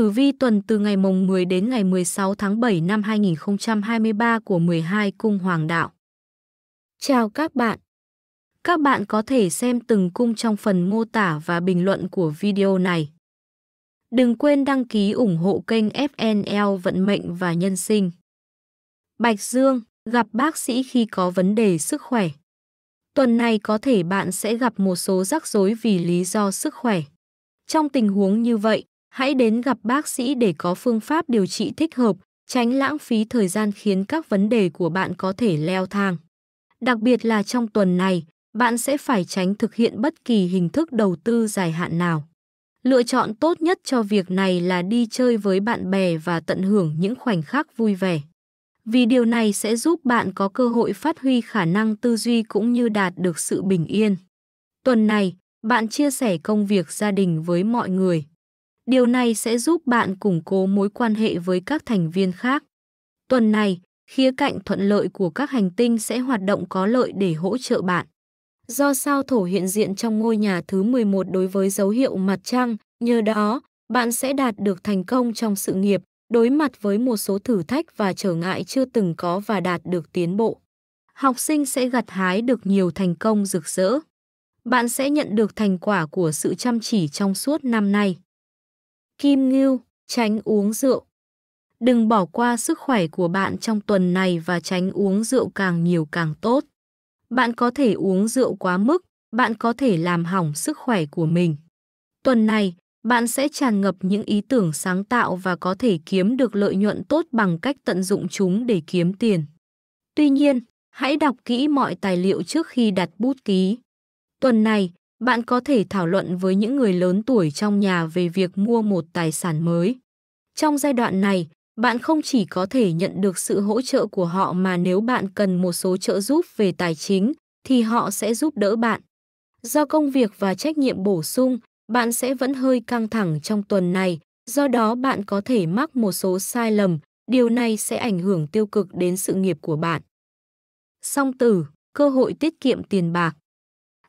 Tử vi tuần từ ngày mùng 10 đến ngày 16 tháng 7 năm 2023 của 12 cung hoàng đạo. Chào các bạn. Các bạn có thể xem từng cung trong phần mô tả và bình luận của video này. Đừng quên đăng ký ủng hộ kênh FNL Vận mệnh và Nhân sinh. Bạch Dương, gặp bác sĩ khi có vấn đề sức khỏe. Tuần này có thể bạn sẽ gặp một số rắc rối vì lý do sức khỏe. Trong tình huống như vậy, Hãy đến gặp bác sĩ để có phương pháp điều trị thích hợp, tránh lãng phí thời gian khiến các vấn đề của bạn có thể leo thang. Đặc biệt là trong tuần này, bạn sẽ phải tránh thực hiện bất kỳ hình thức đầu tư dài hạn nào. Lựa chọn tốt nhất cho việc này là đi chơi với bạn bè và tận hưởng những khoảnh khắc vui vẻ. Vì điều này sẽ giúp bạn có cơ hội phát huy khả năng tư duy cũng như đạt được sự bình yên. Tuần này, bạn chia sẻ công việc gia đình với mọi người. Điều này sẽ giúp bạn củng cố mối quan hệ với các thành viên khác. Tuần này, khía cạnh thuận lợi của các hành tinh sẽ hoạt động có lợi để hỗ trợ bạn. Do sao thổ hiện diện trong ngôi nhà thứ 11 đối với dấu hiệu mặt trăng, nhờ đó, bạn sẽ đạt được thành công trong sự nghiệp, đối mặt với một số thử thách và trở ngại chưa từng có và đạt được tiến bộ. Học sinh sẽ gặt hái được nhiều thành công rực rỡ. Bạn sẽ nhận được thành quả của sự chăm chỉ trong suốt năm nay. Kim Ngưu, tránh uống rượu. Đừng bỏ qua sức khỏe của bạn trong tuần này và tránh uống rượu càng nhiều càng tốt. Bạn có thể uống rượu quá mức, bạn có thể làm hỏng sức khỏe của mình. Tuần này, bạn sẽ tràn ngập những ý tưởng sáng tạo và có thể kiếm được lợi nhuận tốt bằng cách tận dụng chúng để kiếm tiền. Tuy nhiên, hãy đọc kỹ mọi tài liệu trước khi đặt bút ký. Tuần này, bạn có thể thảo luận với những người lớn tuổi trong nhà về việc mua một tài sản mới. Trong giai đoạn này, bạn không chỉ có thể nhận được sự hỗ trợ của họ mà nếu bạn cần một số trợ giúp về tài chính thì họ sẽ giúp đỡ bạn. Do công việc và trách nhiệm bổ sung, bạn sẽ vẫn hơi căng thẳng trong tuần này, do đó bạn có thể mắc một số sai lầm, điều này sẽ ảnh hưởng tiêu cực đến sự nghiệp của bạn. Song tử, cơ hội tiết kiệm tiền bạc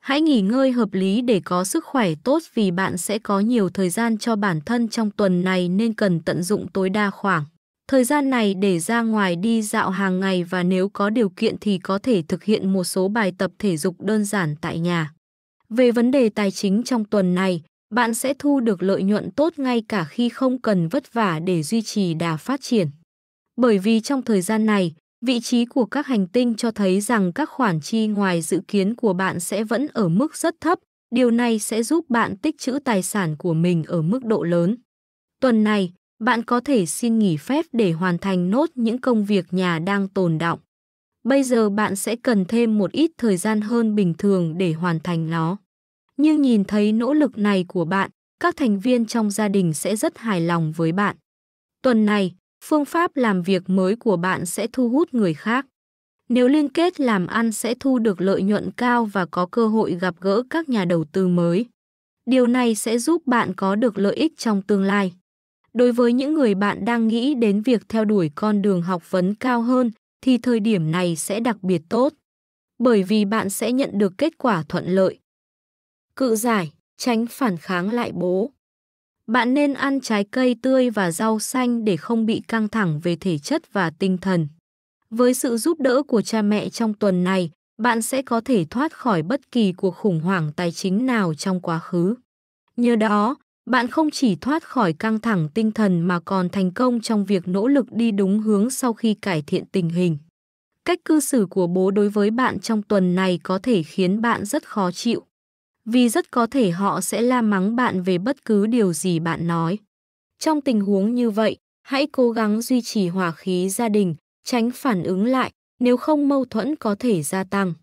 Hãy nghỉ ngơi hợp lý để có sức khỏe tốt vì bạn sẽ có nhiều thời gian cho bản thân trong tuần này nên cần tận dụng tối đa khoảng. Thời gian này để ra ngoài đi dạo hàng ngày và nếu có điều kiện thì có thể thực hiện một số bài tập thể dục đơn giản tại nhà. Về vấn đề tài chính trong tuần này, bạn sẽ thu được lợi nhuận tốt ngay cả khi không cần vất vả để duy trì đà phát triển. Bởi vì trong thời gian này, Vị trí của các hành tinh cho thấy rằng các khoản chi ngoài dự kiến của bạn sẽ vẫn ở mức rất thấp, điều này sẽ giúp bạn tích trữ tài sản của mình ở mức độ lớn. Tuần này, bạn có thể xin nghỉ phép để hoàn thành nốt những công việc nhà đang tồn đọng. Bây giờ bạn sẽ cần thêm một ít thời gian hơn bình thường để hoàn thành nó. Nhưng nhìn thấy nỗ lực này của bạn, các thành viên trong gia đình sẽ rất hài lòng với bạn. Tuần này, phương pháp làm việc mới của bạn sẽ thu hút người khác. Nếu liên kết làm ăn sẽ thu được lợi nhuận cao và có cơ hội gặp gỡ các nhà đầu tư mới. Điều này sẽ giúp bạn có được lợi ích trong tương lai. Đối với những người bạn đang nghĩ đến việc theo đuổi con đường học vấn cao hơn thì thời điểm này sẽ đặc biệt tốt, bởi vì bạn sẽ nhận được kết quả thuận lợi. Cự giải, tránh phản kháng lại bố. Bạn nên ăn trái cây tươi và rau xanh để không bị căng thẳng về thể chất và tinh thần. Với sự giúp đỡ của cha mẹ trong tuần này, bạn sẽ có thể thoát khỏi bất kỳ cuộc khủng hoảng tài chính nào trong quá khứ. Nhờ đó, bạn không chỉ thoát khỏi căng thẳng tinh thần mà còn thành công trong việc nỗ lực đi đúng hướng sau khi cải thiện tình hình. Cách cư xử của bố đối với bạn trong tuần này có thể khiến bạn rất khó chịu vì rất có thể họ sẽ la mắng bạn về bất cứ điều gì bạn nói. Trong tình huống như vậy, hãy cố gắng duy trì hòa khí gia đình, tránh phản ứng lại, nếu không mâu thuẫn có thể gia tăng.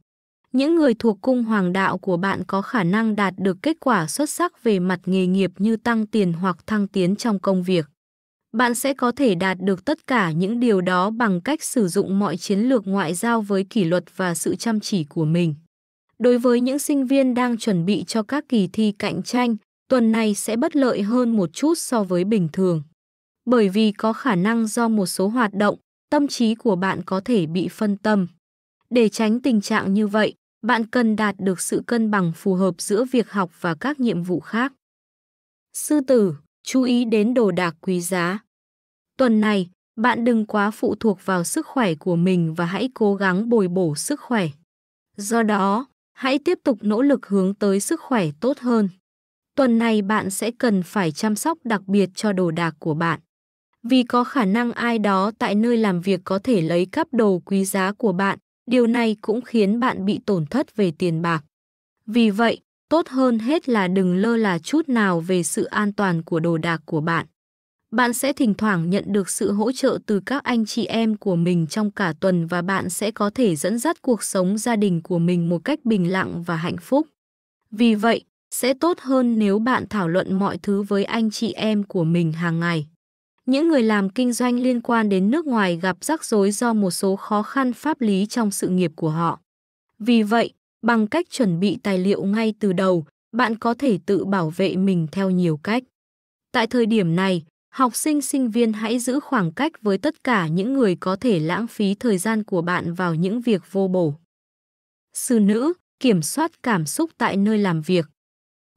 Những người thuộc cung hoàng đạo của bạn có khả năng đạt được kết quả xuất sắc về mặt nghề nghiệp như tăng tiền hoặc thăng tiến trong công việc. Bạn sẽ có thể đạt được tất cả những điều đó bằng cách sử dụng mọi chiến lược ngoại giao với kỷ luật và sự chăm chỉ của mình đối với những sinh viên đang chuẩn bị cho các kỳ thi cạnh tranh, tuần này sẽ bất lợi hơn một chút so với bình thường. Bởi vì có khả năng do một số hoạt động, tâm trí của bạn có thể bị phân tâm. Để tránh tình trạng như vậy, bạn cần đạt được sự cân bằng phù hợp giữa việc học và các nhiệm vụ khác. Sư tử, chú ý đến đồ đạc quý giá. Tuần này, bạn đừng quá phụ thuộc vào sức khỏe của mình và hãy cố gắng bồi bổ sức khỏe. Do đó, hãy tiếp tục nỗ lực hướng tới sức khỏe tốt hơn. Tuần này bạn sẽ cần phải chăm sóc đặc biệt cho đồ đạc của bạn. Vì có khả năng ai đó tại nơi làm việc có thể lấy cắp đồ quý giá của bạn, điều này cũng khiến bạn bị tổn thất về tiền bạc. Vì vậy, tốt hơn hết là đừng lơ là chút nào về sự an toàn của đồ đạc của bạn bạn sẽ thỉnh thoảng nhận được sự hỗ trợ từ các anh chị em của mình trong cả tuần và bạn sẽ có thể dẫn dắt cuộc sống gia đình của mình một cách bình lặng và hạnh phúc. Vì vậy, sẽ tốt hơn nếu bạn thảo luận mọi thứ với anh chị em của mình hàng ngày. Những người làm kinh doanh liên quan đến nước ngoài gặp rắc rối do một số khó khăn pháp lý trong sự nghiệp của họ. Vì vậy, bằng cách chuẩn bị tài liệu ngay từ đầu, bạn có thể tự bảo vệ mình theo nhiều cách. Tại thời điểm này, học sinh sinh viên hãy giữ khoảng cách với tất cả những người có thể lãng phí thời gian của bạn vào những việc vô bổ. Sư nữ, kiểm soát cảm xúc tại nơi làm việc.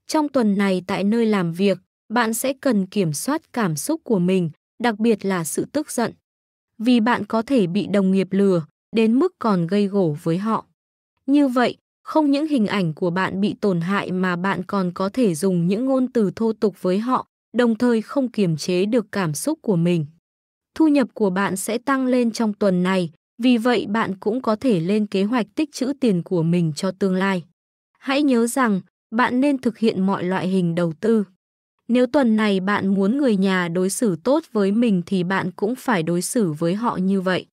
Trong tuần này tại nơi làm việc, bạn sẽ cần kiểm soát cảm xúc của mình, đặc biệt là sự tức giận. Vì bạn có thể bị đồng nghiệp lừa, đến mức còn gây gổ với họ. Như vậy, không những hình ảnh của bạn bị tổn hại mà bạn còn có thể dùng những ngôn từ thô tục với họ, đồng thời không kiềm chế được cảm xúc của mình. Thu nhập của bạn sẽ tăng lên trong tuần này, vì vậy bạn cũng có thể lên kế hoạch tích trữ tiền của mình cho tương lai. Hãy nhớ rằng, bạn nên thực hiện mọi loại hình đầu tư. Nếu tuần này bạn muốn người nhà đối xử tốt với mình thì bạn cũng phải đối xử với họ như vậy.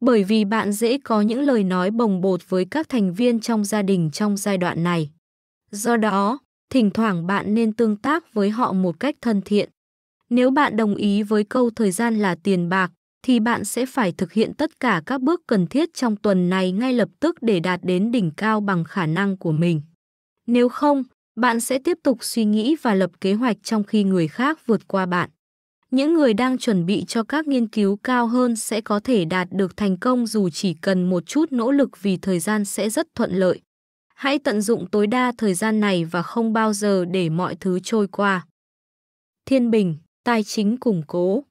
Bởi vì bạn dễ có những lời nói bồng bột với các thành viên trong gia đình trong giai đoạn này. Do đó, thỉnh thoảng bạn nên tương tác với họ một cách thân thiện. Nếu bạn đồng ý với câu thời gian là tiền bạc, thì bạn sẽ phải thực hiện tất cả các bước cần thiết trong tuần này ngay lập tức để đạt đến đỉnh cao bằng khả năng của mình. Nếu không, bạn sẽ tiếp tục suy nghĩ và lập kế hoạch trong khi người khác vượt qua bạn. Những người đang chuẩn bị cho các nghiên cứu cao hơn sẽ có thể đạt được thành công dù chỉ cần một chút nỗ lực vì thời gian sẽ rất thuận lợi. Hãy tận dụng tối đa thời gian này và không bao giờ để mọi thứ trôi qua. Thiên bình, tài chính củng cố.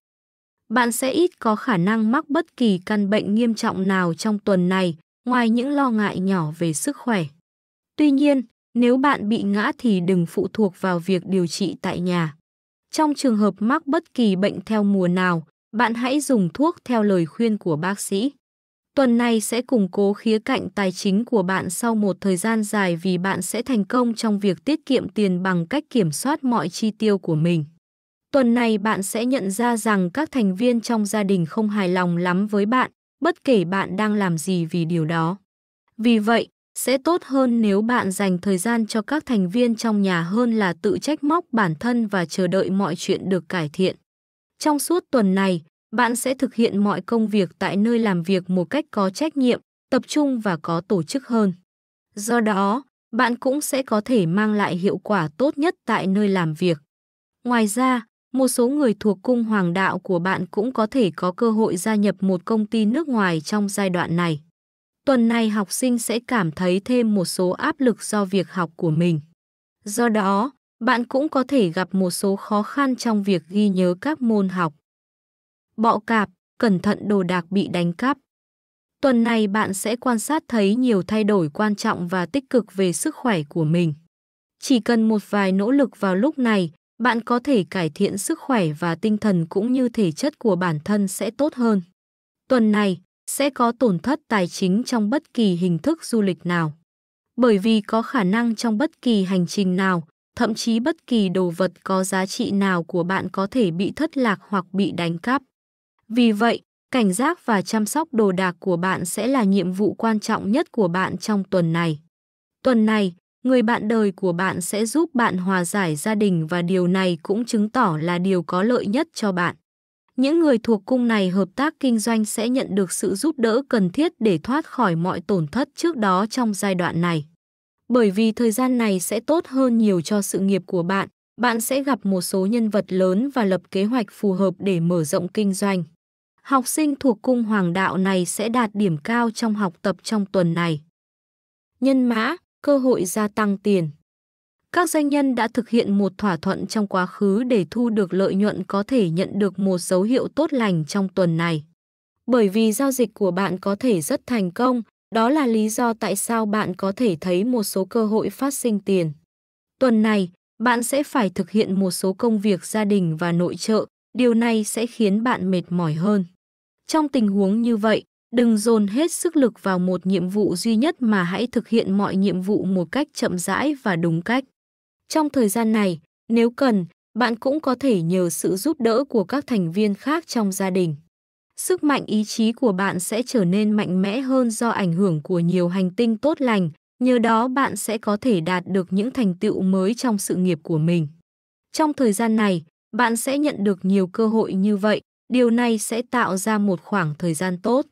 Bạn sẽ ít có khả năng mắc bất kỳ căn bệnh nghiêm trọng nào trong tuần này, ngoài những lo ngại nhỏ về sức khỏe. Tuy nhiên, nếu bạn bị ngã thì đừng phụ thuộc vào việc điều trị tại nhà. Trong trường hợp mắc bất kỳ bệnh theo mùa nào, bạn hãy dùng thuốc theo lời khuyên của bác sĩ. Tuần này sẽ củng cố khía cạnh tài chính của bạn sau một thời gian dài vì bạn sẽ thành công trong việc tiết kiệm tiền bằng cách kiểm soát mọi chi tiêu của mình. Tuần này bạn sẽ nhận ra rằng các thành viên trong gia đình không hài lòng lắm với bạn, bất kể bạn đang làm gì vì điều đó. Vì vậy, sẽ tốt hơn nếu bạn dành thời gian cho các thành viên trong nhà hơn là tự trách móc bản thân và chờ đợi mọi chuyện được cải thiện. Trong suốt tuần này, bạn sẽ thực hiện mọi công việc tại nơi làm việc một cách có trách nhiệm, tập trung và có tổ chức hơn. Do đó, bạn cũng sẽ có thể mang lại hiệu quả tốt nhất tại nơi làm việc. Ngoài ra, một số người thuộc cung hoàng đạo của bạn cũng có thể có cơ hội gia nhập một công ty nước ngoài trong giai đoạn này. Tuần này học sinh sẽ cảm thấy thêm một số áp lực do việc học của mình. Do đó, bạn cũng có thể gặp một số khó khăn trong việc ghi nhớ các môn học bọ cạp, cẩn thận đồ đạc bị đánh cắp. Tuần này bạn sẽ quan sát thấy nhiều thay đổi quan trọng và tích cực về sức khỏe của mình. Chỉ cần một vài nỗ lực vào lúc này, bạn có thể cải thiện sức khỏe và tinh thần cũng như thể chất của bản thân sẽ tốt hơn. Tuần này sẽ có tổn thất tài chính trong bất kỳ hình thức du lịch nào. Bởi vì có khả năng trong bất kỳ hành trình nào, thậm chí bất kỳ đồ vật có giá trị nào của bạn có thể bị thất lạc hoặc bị đánh cắp. Vì vậy, cảnh giác và chăm sóc đồ đạc của bạn sẽ là nhiệm vụ quan trọng nhất của bạn trong tuần này. Tuần này, người bạn đời của bạn sẽ giúp bạn hòa giải gia đình và điều này cũng chứng tỏ là điều có lợi nhất cho bạn. Những người thuộc cung này hợp tác kinh doanh sẽ nhận được sự giúp đỡ cần thiết để thoát khỏi mọi tổn thất trước đó trong giai đoạn này. Bởi vì thời gian này sẽ tốt hơn nhiều cho sự nghiệp của bạn, bạn sẽ gặp một số nhân vật lớn và lập kế hoạch phù hợp để mở rộng kinh doanh học sinh thuộc cung hoàng đạo này sẽ đạt điểm cao trong học tập trong tuần này. Nhân mã, cơ hội gia tăng tiền. Các doanh nhân đã thực hiện một thỏa thuận trong quá khứ để thu được lợi nhuận có thể nhận được một dấu hiệu tốt lành trong tuần này. Bởi vì giao dịch của bạn có thể rất thành công, đó là lý do tại sao bạn có thể thấy một số cơ hội phát sinh tiền. Tuần này, bạn sẽ phải thực hiện một số công việc gia đình và nội trợ, điều này sẽ khiến bạn mệt mỏi hơn. Trong tình huống như vậy, đừng dồn hết sức lực vào một nhiệm vụ duy nhất mà hãy thực hiện mọi nhiệm vụ một cách chậm rãi và đúng cách. Trong thời gian này, nếu cần, bạn cũng có thể nhờ sự giúp đỡ của các thành viên khác trong gia đình. Sức mạnh ý chí của bạn sẽ trở nên mạnh mẽ hơn do ảnh hưởng của nhiều hành tinh tốt lành, nhờ đó bạn sẽ có thể đạt được những thành tựu mới trong sự nghiệp của mình. Trong thời gian này, bạn sẽ nhận được nhiều cơ hội như vậy, điều này sẽ tạo ra một khoảng thời gian tốt.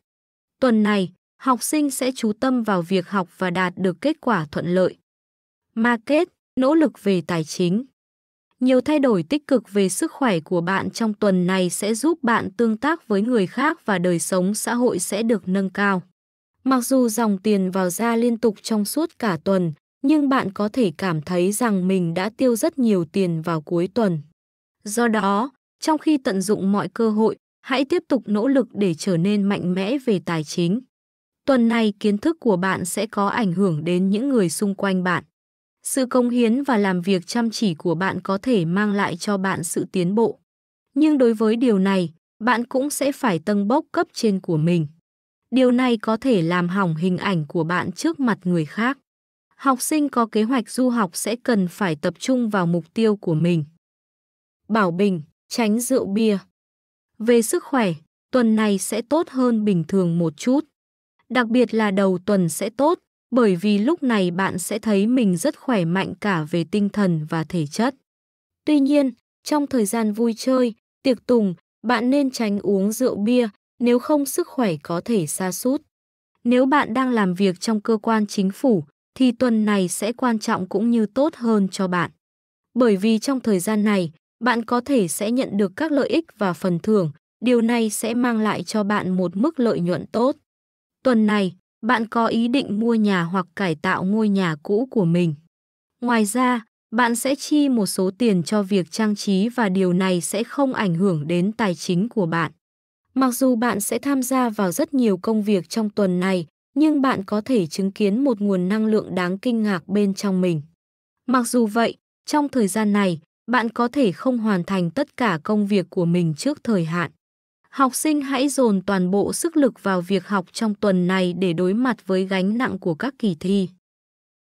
Tuần này, học sinh sẽ chú tâm vào việc học và đạt được kết quả thuận lợi. Market, nỗ lực về tài chính. Nhiều thay đổi tích cực về sức khỏe của bạn trong tuần này sẽ giúp bạn tương tác với người khác và đời sống xã hội sẽ được nâng cao. Mặc dù dòng tiền vào ra liên tục trong suốt cả tuần, nhưng bạn có thể cảm thấy rằng mình đã tiêu rất nhiều tiền vào cuối tuần. Do đó, trong khi tận dụng mọi cơ hội, hãy tiếp tục nỗ lực để trở nên mạnh mẽ về tài chính. Tuần này kiến thức của bạn sẽ có ảnh hưởng đến những người xung quanh bạn. Sự công hiến và làm việc chăm chỉ của bạn có thể mang lại cho bạn sự tiến bộ. Nhưng đối với điều này, bạn cũng sẽ phải tăng bốc cấp trên của mình. Điều này có thể làm hỏng hình ảnh của bạn trước mặt người khác. Học sinh có kế hoạch du học sẽ cần phải tập trung vào mục tiêu của mình. Bảo Bình tránh rượu bia. Về sức khỏe, tuần này sẽ tốt hơn bình thường một chút. Đặc biệt là đầu tuần sẽ tốt, bởi vì lúc này bạn sẽ thấy mình rất khỏe mạnh cả về tinh thần và thể chất. Tuy nhiên, trong thời gian vui chơi, tiệc tùng, bạn nên tránh uống rượu bia, nếu không sức khỏe có thể sa sút. Nếu bạn đang làm việc trong cơ quan chính phủ, thì tuần này sẽ quan trọng cũng như tốt hơn cho bạn. Bởi vì trong thời gian này, bạn có thể sẽ nhận được các lợi ích và phần thưởng, điều này sẽ mang lại cho bạn một mức lợi nhuận tốt. Tuần này, bạn có ý định mua nhà hoặc cải tạo ngôi nhà cũ của mình. Ngoài ra, bạn sẽ chi một số tiền cho việc trang trí và điều này sẽ không ảnh hưởng đến tài chính của bạn. Mặc dù bạn sẽ tham gia vào rất nhiều công việc trong tuần này, nhưng bạn có thể chứng kiến một nguồn năng lượng đáng kinh ngạc bên trong mình. Mặc dù vậy, trong thời gian này, bạn có thể không hoàn thành tất cả công việc của mình trước thời hạn. Học sinh hãy dồn toàn bộ sức lực vào việc học trong tuần này để đối mặt với gánh nặng của các kỳ thi.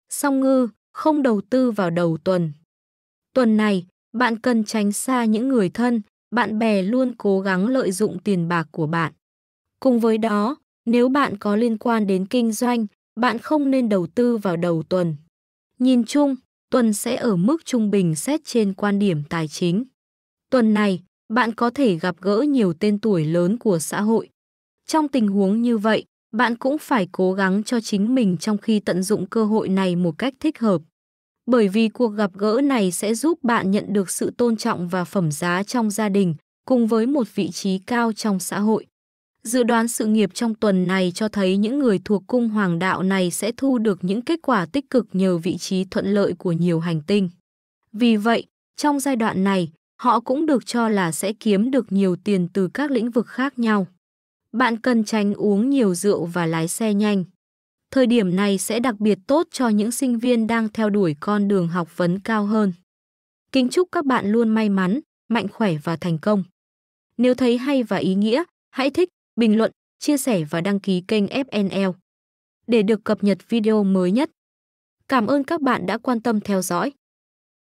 Song ngư, không đầu tư vào đầu tuần. Tuần này, bạn cần tránh xa những người thân, bạn bè luôn cố gắng lợi dụng tiền bạc của bạn. Cùng với đó, nếu bạn có liên quan đến kinh doanh, bạn không nên đầu tư vào đầu tuần. Nhìn chung, tuần sẽ ở mức trung bình xét trên quan điểm tài chính. Tuần này, bạn có thể gặp gỡ nhiều tên tuổi lớn của xã hội. Trong tình huống như vậy, bạn cũng phải cố gắng cho chính mình trong khi tận dụng cơ hội này một cách thích hợp. Bởi vì cuộc gặp gỡ này sẽ giúp bạn nhận được sự tôn trọng và phẩm giá trong gia đình, cùng với một vị trí cao trong xã hội. Dự đoán sự nghiệp trong tuần này cho thấy những người thuộc cung hoàng đạo này sẽ thu được những kết quả tích cực nhờ vị trí thuận lợi của nhiều hành tinh. Vì vậy, trong giai đoạn này, họ cũng được cho là sẽ kiếm được nhiều tiền từ các lĩnh vực khác nhau. Bạn cần tránh uống nhiều rượu và lái xe nhanh. Thời điểm này sẽ đặc biệt tốt cho những sinh viên đang theo đuổi con đường học vấn cao hơn. Kính chúc các bạn luôn may mắn, mạnh khỏe và thành công. Nếu thấy hay và ý nghĩa, hãy thích bình luận, chia sẻ và đăng ký kênh FNL để được cập nhật video mới nhất. Cảm ơn các bạn đã quan tâm theo dõi.